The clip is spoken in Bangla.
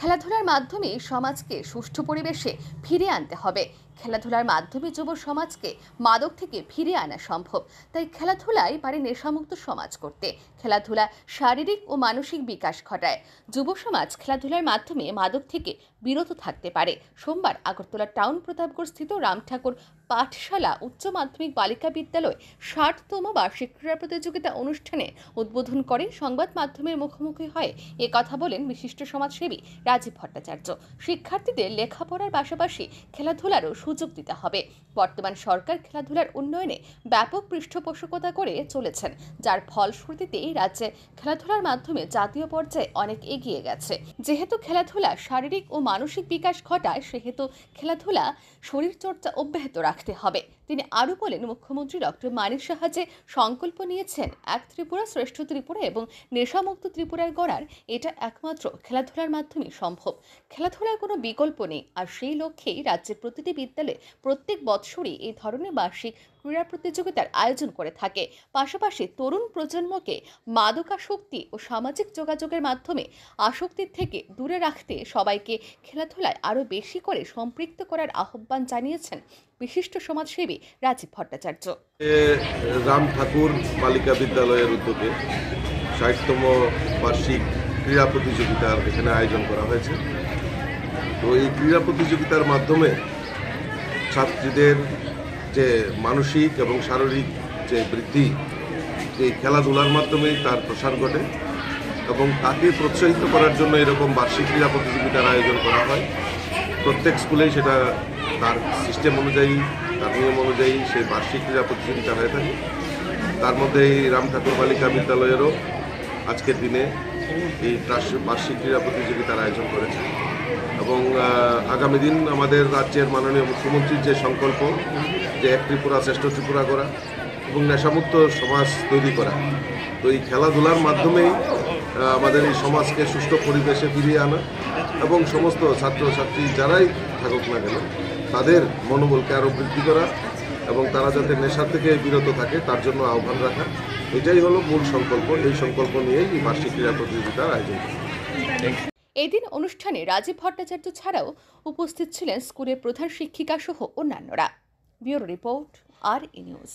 খেলাধুলার মাধ্যমে সমাজকে সুষ্ঠু পরিবেশে ফিরে আনতে হবে খেলাধুলার মাধ্যমে যুব সমাজকে মাদক থেকে ফিরে আনা সম্ভব তাই খেলাধুলাই পারে নেশামুক্ত সমাজ করতে খেলাধুলা শারীরিক ও মানসিক বিকাশ ঘটায় যুব সমাজ খেলাধুলার মাধ্যমে মাদক থেকে বিরত থাকতে পারে সোমবার আগরতলা টাউন প্রতাপগড় স্থিত রামঠাকুর পাঠশালা উচ্চ মাধ্যমিক বালিকা বিদ্যালয় ষাটতম বার্ষিক ক্রীড়া প্রতিযোগিতা অনুষ্ঠানে উদ্বোধন করে সংবাদ মাধ্যমের মুখোমুখি হয়ে এ কথা বলেন বিশিষ্ট সমাজসেবী রাজীব ভট্টাচার্য শিক্ষার্থীদের লেখাপড়ার পাশাপাশি খেলাধুলারও সুযোগ দিতে হবে বর্তমান সরকার খেলাধুলার উন্নয়নে ব্যাপক পৃষ্ঠপোষকতা করে চলেছেন যার ফলশ্রুতিতে রাজ্যে খেলাধুলার মাধ্যমে জাতীয় পর্যায়ে অনেক এগিয়ে গেছে যেহেতু খেলাধুলা শারীরিক ও মানসিক বিকাশ ঘটায় সেহেতু খেলাধুলা শরীরচর্চা অব্যাহত রাখতে হবে তিনি আরও বলেন মুখ্যমন্ত্রী ডক্টর মানিক সাহায্যে সংকল্প নিয়েছেন এক ত্রিপুরা শ্রেষ্ঠ ত্রিপুরা এবং নেশামুক্ত ত্রিপুরার গড়ার এটা একমাত্র খেলাধুলার মাধ্যমে সম্ভব খেলাধুলার কোনো বিকল্প নেই আর সেই লক্ষ্যেই রাজ্যের প্রতিটি বিদ্যালয়ে প্রত্যেক বৎসরই এই ধরনের বার্ষিক ক্রীড়া প্রতিযোগিতার আয়োজন করে থাকে পাশাপাশি তরুণ প্রজন্মকে মাদকাসক্তি ও সামাজিক যোগাযোগের মাধ্যমে আসক্তির থেকে দূরে রাখতে সবাইকে খেলাধুলায় আরও বেশি করে সম্পৃক্ত করার আহ্বান জানিয়েছেন বিশিষ্ট সমাজসেবী রাজীব ভট্টাচার্য রাম ঠাকুর বালিকা বিদ্যালয়ের উদ্যোগে ষাটতম বার্ষিক ক্রীড়া প্রতিযোগিতার এখানে আয়োজন করা হয়েছে তো এই ক্রীড়া প্রতিযোগিতার মাধ্যমে ছাত্রীদের যে মানসিক এবং শারীরিক যে বৃদ্ধি এই খেলাধুলার মাধ্যমেই তার প্রসার ঘটে এবং তাকে প্রোৎসাহিত করার জন্য এরকম বার্ষিক ক্রীড়া প্রতিযোগিতার আয়োজন করা হয় প্রত্যেক স্কুলেই সেটা তার সিস্টেম অনুযায়ী তার নিয়ম অনুযায়ী সেই বার্ষিক ক্রীড়া প্রতিযোগিতা হয়ে থাকে তার মধ্যে এই রাম ঠাকুর বালিকা বিদ্যালয়েরও আজকের দিনে এই বার্ষিক ক্রীড়া প্রতিযোগিতার আয়োজন করেছে এবং আগামী দিন আমাদের রাজ্যের মাননীয় মুখ্যমন্ত্রীর যে সংকল্প যে এক ত্রিপুরা শ্রেষ্ঠ ত্রিপুরা করা এবং নেশামুক্ত সমাজ তৈরি করা তো এই খেলাধুলার মাধ্যমেই আমাদের এই সমাজকে সুস্থ পরিবেশে ফিরিয়ে আনা এবং সমস্ত ছাত্রছাত্রী যারাই থাকুক না কেন তাদের মনোবলকে আরও বৃদ্ধি করা এবং তারা যাতে নেশা থেকে বিরত থাকে তার জন্য আহ্বান রাখা এটাই হলো মূল সংকল্প এই সংকল্প নিয়েই বার্ষিক ক্রীড়া প্রতিযোগিতার আয়োজন এদিন অনুষ্ঠানে রাজীব ভট্টাচার্য ছাড়াও উপস্থিত ছিলেন স্কুলের প্রধান শিক্ষিকা সহ অন্যান্যরা ব্যুরো রিপোর্ট আর ই নিউজ